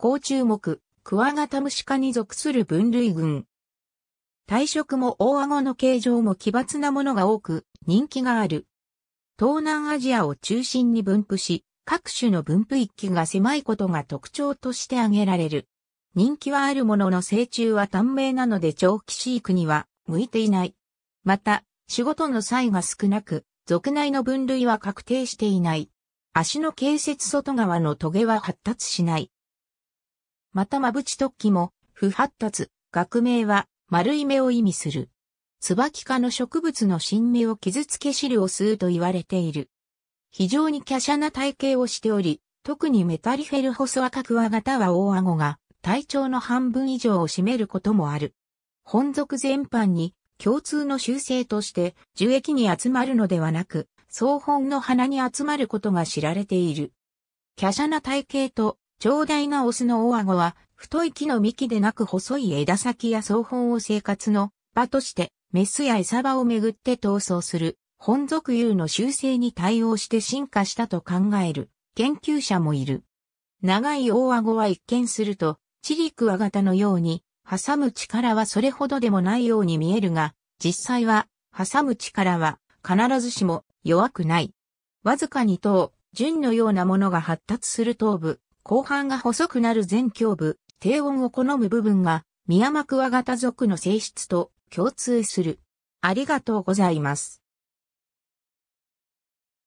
高注目、クワガタムシ科に属する分類群。体色も大顎の形状も奇抜なものが多く、人気がある。東南アジアを中心に分布し、各種の分布域が狭いことが特徴として挙げられる。人気はあるものの成虫は短命なので長期飼育には向いていない。また、仕事の際が少なく、属内の分類は確定していない。足の形節外側の棘は発達しない。またまぶち突起も、不発達、学名は、丸い目を意味する。椿科の植物の新芽を傷つけ汁を吸うと言われている。非常に華奢な体型をしており、特にメタリフェルホスワカクワガタは大顎が体長の半分以上を占めることもある。本属全般に共通の習性として樹液に集まるのではなく、総本の花に集まることが知られている。華奢な体型と長大なオスのオアゴは、太い木の幹でなく細い枝先や草本を生活の場として、メスや餌場をめぐって闘争する、本属有の習性に対応して進化したと考える、研究者もいる。長い大顎は一見すると、チリクワ型のように、挟む力はそれほどでもないように見えるが、実際は、挟む力は、必ずしも、弱くない。わずかに頭、順のようなものが発達する頭部、後半が細くなる前胸部、低音を好む部分が、ミヤマクワガタ族の性質と共通する。ありがとうございます。